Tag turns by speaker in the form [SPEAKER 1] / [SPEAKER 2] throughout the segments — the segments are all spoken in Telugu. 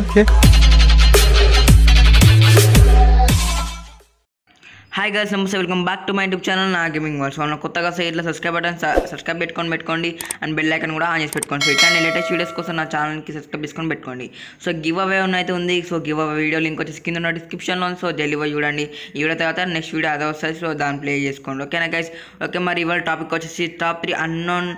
[SPEAKER 1] okay హాయ్ గర్ల్స్ నమస్తే welcome back to my YouTube channel నా గేమింగ్ వర్స్ మనం కొత్తగా సైడ్ ఇట్లా సబ్స్క్రైబ్ బటన్ సబ్స్క్రైబ్ పెట్టుకొని పెట్టుకోండి అండ్ బెల్ ఐకన్ కూడా ఆన్ చేసి పెట్టుకోండి సో ఇట్లా లేటెస్ట్ వీడియోస్ కోసం నా ఛానల్కి సబ్స్క్రైబ్ చేసుకొని పెట్టుకోండి సో గివ్ అవే అయితే ఉంది so giveaway video link వచ్చేసి కింద ఉన్న డిస్క్రిప్షన్లో సో డెలివరీ చూడండి ఈ వీడియో తర్వాత నెక్స్ట్ వీడియో అదే వస్తుంది సో దాన్ని ప్లే చేసుకోండి ఓకేనా గైస్ ఓకే మరి ఇవాళ టాపిక్ వచ్చేసి టాప్ త్రీ అన్నోన్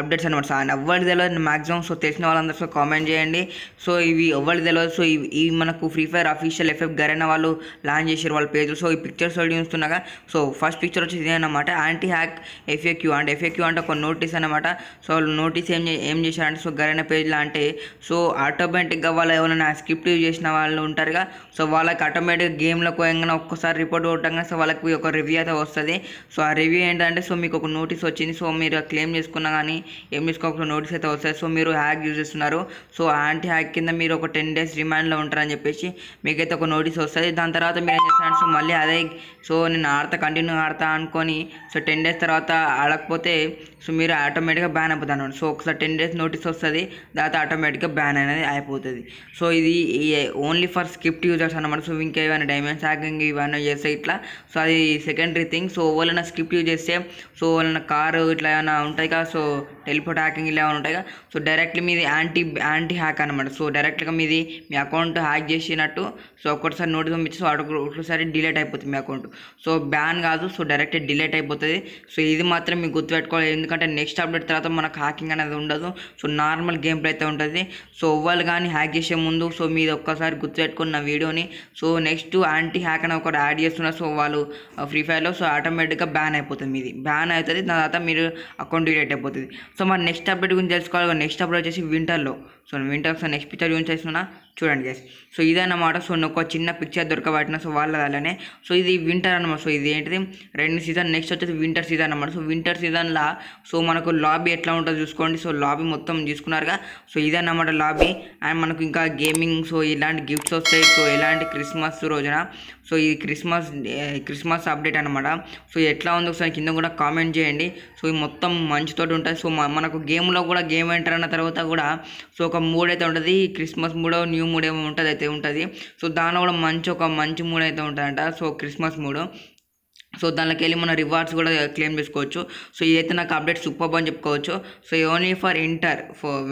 [SPEAKER 1] అప్డేట్స్ అనమాట సో ఎవరికి తెలియదు మాక్సిమం సో తెలిసిన వాళ్ళందరూ సో కామెంట్ చేయండి సో ఇవి ఎవరికి తెలియదు సో ఇవి మనకు ఫ్రీ ఫైర్ అఫీషియల్ ఎఫ్ఎఫ్ గరైన వాళ్ళు లాంచ్ చేసారు వాళ్ళ పేజ్ సో ఈ పిక్చర్స్ వీడియో చూస్తున్నాగా సో ఫస్ట్ పిక్చర్ వచ్చి ఇదేనమాట anti hack FAQ and FAQ అంటే ఒక నోటీస్ అనమాట సో నోటీస్ ఏం ఏం చేశారంటే సో గరైన పేజ్లో అంటే సో ఆటోమేటిక్గా వాళ్ళు ఎవరైనా స్క్రిప్ట్ యూజ్ చేసిన వాళ్ళు ఉంటారుగా సో వాళ్ళకి ఆటోమేటిక్గా గేమ్లో ఏమైనా ఒక్కసారి రిపోర్ట్ ఉండగా సో వాళ్ళకి ఒక రివ్యూ అయితే వస్తుంది సో ఆ రివ్యూ ఏంటంటే సో మీకు ఒక నోటీస్ వచ్చింది సో మీరు క్లెయిమ్ చేసుకున్నా కానీ ఏం చేసుకోకుండా నోటీస్ అయితే వస్తుంది సో మీరు హ్యాక్ యూజ్ చేస్తున్నారు సో యాంటీ హ్యాక్ కింద మీరు ఒక టెన్ డేస్ రిమాండ్లో ఉంటారని చెప్పేసి మీకైతే ఒక నోటీస్ వస్తుంది దాని తర్వాత మీరు ఏం చేస్తారంటే సో మళ్ళీ అదే సో నేను ఆడతా కంటిన్యూ ఆడతా అనుకొని సో టెన్ డేస్ తర్వాత ఆడకపోతే సో మీరు ఆటోమేటిక్గా బ్యాన్ అయిపోతాను సో ఒకసారి టెన్ డేస్ నోటీస్ వస్తుంది తర్వాత ఆటోమేటిక్గా బ్యాన్ అనేది అయిపోతుంది సో ఇది ఓన్లీ ఫర్ స్క్రిప్ట్ యూజర్స్ అనమాట సో ఇంకా ఏమైనా డైమండ్ హ్యాకింగ్ ఇవన్నీ చేస్తే ఇట్లా సో అది సెకండరీ థింగ్ సో ఎవరైనా స్క్రిప్ట్ యూజ్ చేస్తే సో వాళ్ళ కారు ఇట్లా ఏమైనా ఉంటాయి కదా సో టెలిపోర్ట్ హ్యాకింగ్ ఇలా ఉంటాయి కదా సో డైరెక్ట్లీ మీది యాంటీ యాంటీ హ్యాక్ అనమాట సో డైరెక్ట్గా మీది మీ అకౌంట్ హ్యాక్ చేసినట్టు సో ఒక్కసారి నోటీస్ పంపించి సో ఒకసారి డిలీట్ అయిపోతుంది మీ అకౌంట్ అకౌంట్ సో బ్యాన్ కాదు సో డైరెక్ట్ డిలేట్ అయిపోతుంది సో ఇది మాత్రం మీకు గుర్తుపెట్టుకోవాలి ఎందుకంటే నెక్స్ట్ అప్డేట్ తర్వాత మనకు హ్యాకింగ్ అనేది ఉండదు సో నార్మల్ గేమ్ ప్లే అయితే ఉంటుంది సో వాళ్ళు కానీ హ్యాక్ చేసే ముందు సో మీరు ఒక్కసారి గుర్తుపెట్టుకున్న నా వీడియోని సో నెక్స్ట్ యాంటీ హ్యాక్ అని ఒకటి యాడ్ చేస్తున్నారు సో వాళ్ళు ఫ్రీ ఫైర్లో సో ఆటోమేటిక్గా బ్యాన్ అయిపోతుంది మీది బ్యాన్ అవుతుంది దాని తర్వాత మీరు అకౌంట్ డిలేట్ అయిపోతుంది సో మన నెక్స్ట్ అప్డేట్ గురించి తెలుసుకోవాలి నెక్స్ట్ అప్డేట్ వచ్చేసి వింటర్లో సో వింటర్స్ నెక్స్ట్ పిక్చర్ గురించి చేస్తున్నా చూడండి గైస్ సో ఇదన్నమాట సో ఒక చిన్న పిక్చర్ దొరకబట్టిన సో వాళ్ళ అలానే సో ఇది వింటర్ అనమాట సో ఇది ఏంటిది రెండు సీజన్ నెక్స్ట్ వచ్చేసి వింటర్ సీజన్ అనమాట సో వింటర్ సీజన్లో సో మనకు లాబీ ఎట్లా ఉంటుందో చూసుకోండి సో లాబీ మొత్తం చూసుకున్నారుగా సో ఇదన్నమాట లాబీ అండ్ మనకు ఇంకా గేమింగ్ సో ఇలాంటి గిఫ్ట్స్ వస్తాయి సో ఇలాంటి క్రిస్మస్ రోజున సో ఇది క్రిస్మస్ క్రిస్మస్ అప్డేట్ అనమాట సో ఎట్లా ఉందో ఒకసారి కింద కూడా కామెంట్ చేయండి సో ఇది మొత్తం మంచితోటి ఉంటుంది సో మనకు గేమ్లో కూడా గేమ్ ఎంటర్ అన్న తర్వాత కూడా సో ఒక మూడ్ అయితే ఉంటుంది క్రిస్మస్ మూడో న్యూ నెగిటివ్ మూడ్ ఏమో ఉంటుంది అయితే ఉంటుంది సో దానిలో కూడా మంచి ఒక మంచి మూడ్ అయితే ఉంటుందంట సో క్రిస్మస్ మూడ్ సో దానిలోకి వెళ్ళి మన రివార్డ్స్ కూడా క్లెయిమ్ చేసుకోవచ్చు సో ఇదైతే నాకు అప్డేట్ సూపర్ అని చెప్పుకోవచ్చు సో ఓన్లీ ఫర్ ఇంటర్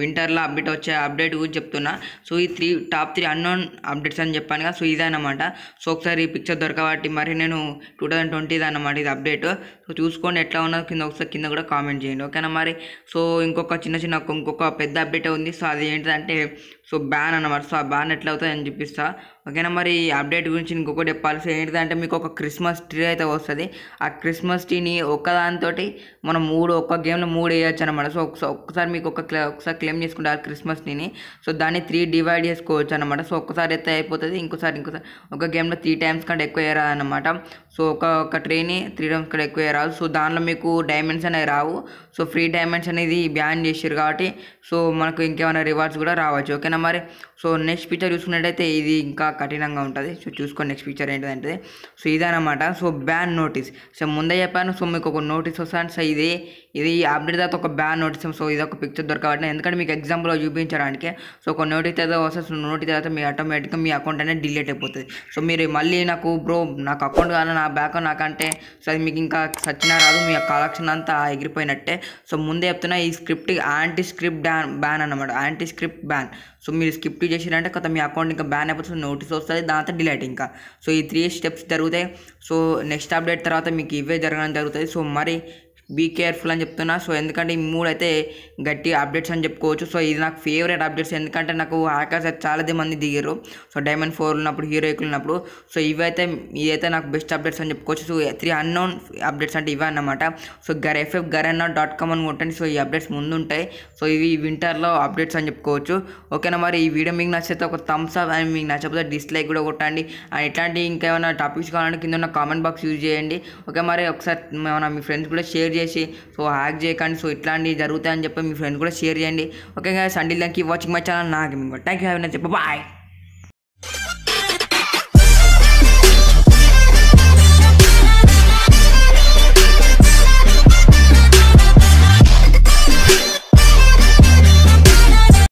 [SPEAKER 1] వింటర్లో అప్డేట్ వచ్చే అప్డేట్ గురించి చెప్తున్నా సో ఈ three top three unknown updates అని చెప్పాను కదా సో అనమాట సో ఒకసారి ఈ పిక్చర్ దొరకబట్టి మరి నేను టూ థౌజండ్ ట్వంటీ అనమాట ఇది అప్డేట్ సో చూసుకోండి ఎట్లా ఉన్నా కింద ఒకసారి కింద కూడా కామెంట్ చేయండి ఓకేనా మరి సో ఇంకొక చిన్న చిన్న ఇంకొక పెద్ద అప్డేట్ ఉంది సో అది ఏంటంటే సో బ్యాన్ అనమాట సో ఆ బ్యాన్ ఎట్లా అవుతుంది అని చూపిస్తా ఓకేనా మరి ఈ అప్డేట్ గురించి ఇంకొకటి చెప్పాలి సో ఏంటంటే మీకు ఒక క్రిస్మస్ ట్రీ అయితే వస్తుంది ఆ క్రిస్మస్ ట్రీని ఒక్కదానితో మనం మూడు ఒక్క గేమ్లో మూడు వేయచ్చు అనమాట సో ఒకసారి ఒక్కసారి మీకు ఒక ఒకసారి క్లెయిమ్ చేసుకుంటారు క్రిస్మస్ ట్రీని సో దాన్ని త్రీ డివైడ్ చేసుకోవచ్చు అనమాట సో ఒక్కసారి అయితే అయిపోతుంది ఇంకోసారి ఇంకోసారి ఒక గేమ్లో త్రీ టైమ్స్ కంటే ఎక్కువ వేయరాదనమాట సో ఒక ఒక ట్రీని త్రీ టైమ్స్ కంటే ఎక్కువ రాదు సో దానిలో మీకు డైమండ్స్ అనేవి రావు సో ఫ్రీ డైమండ్స్ అనేది బ్యాన్ చేసారు కాబట్టి సో మనకు ఇంకేమైనా రివార్డ్స్ కూడా రావచ్చు ఓకేనా మరి సో నెక్స్ట్ పిక్చర్ చూసుకున్నట్టయితే ఇది ఇంకా కఠినంగా ఉంటుంది సో చూసుకోండి నెక్స్ట్ పిక్చర్ ఏంటంటే సో ఇదనమాట సో బ్యాన్ నోటీస్ సో ముందే చెప్పాను సో మీకు ఒక నోటీస్ వస్తాను సో ఇది ఇది అప్డేట్ తర్వాత ఒక బ్యాన్ నోటీస్ సో ఇది ఒక పిక్చర్ దొరకబట్టి ఎందుకంటే మీకు ఎగ్జాంపుల్ చూపించడానికి సో ఒక నోటీస్ అయితే వస్తే సో నోటీస్ తర్వాత మీ ఆటోమేటిక్గా మీ అకౌంట్ అనేది డిలీట్ అయిపోతుంది సో మీరు మళ్ళీ నాకు బ్రో నాకు అకౌంట్ కానీ నా బ్యాక్ నాకంటే సో అది మీకు ఇంకా సచ్చినా రాదు మీ కలెక్షన్ అంతా ఎగిరిపోయినట్టే సో ముందే చెప్తున్నా ఈ script anti script ban ban అనమాట యాంటీ స్క్రిప్ట్ బ్యాన్ సో మీరు స్క్రిప్ట్ చేసిరంటే కొత్త మీ అకౌంట్ ఇంకా బ్యాన్ అయిపోతుంది నోటీస్ వస్తుంది దాంతో డిలీట్ ఇంకా సో ఈ త్రీ స్టెప్స్ జరుగుతాయి సో నెక్స్ట్ అప్డేట్ తర్వాత మీకు ఇవే జరగడం జరుగుతుంది సో మరి బీ కేర్ఫుల్ అని చెప్తున్నా సో ఎందుకంటే ఈ మూడు అయితే గట్టి అప్డేట్స్ అని చెప్పుకోవచ్చు సో ఇది నాకు ఫేవరెట్ అప్డేట్స్ ఎందుకంటే నాకు హ్యాకర్స్ అయితే చాలా మంది దిగారు సో డైమండ్ ఫోర్ ఉన్నప్పుడు హీరోయిక్లు ఉన్నప్పుడు సో ఇవైతే ఇదైతే నాకు బెస్ట్ అప్డేట్స్ అని చెప్పుకోవచ్చు సో త్రీ అన్నోన్ అప్డేట్స్ అంటే ఇవే అన్నమాట సో గర్ ఎఫ్ఎఫ్ గర్ అన్నా డాట్ కామ్ అని కొట్టండి సో ఈ అప్డేట్స్ ముందు ఉంటాయి సో ఇవి వింటర్లో అప్డేట్స్ అని చెప్పుకోవచ్చు ఓకేనా మరి ఈ వీడియో మీకు నచ్చితే ఒక థమ్స్ అప్ అండ్ మీకు నచ్చకపోతే డిస్లైక్ కూడా కొట్టండి అండ్ ఇట్లాంటి ఇంకేమైనా టాపిక్స్ కావాలంటే కింద ఉన్న కామెంట్ బాక్స్ యూజ్ చేయండి ఓకే మరి ఒకసారి మన మీ ఫ్రెండ్స్ కూడా షేర్ చేసి సో హ్యాక్ చేయకండి సో ఇట్లాంటివి జరుగుతాయని చెప్పి మీ ఫ్రెండ్ కూడా షేర్ చేయండి ఓకే సండే దానికి వాచింగ్ మై ఛానల్ నాకు థ్యాంక్ యూ హ్యావ్ నచ్చి బాయ్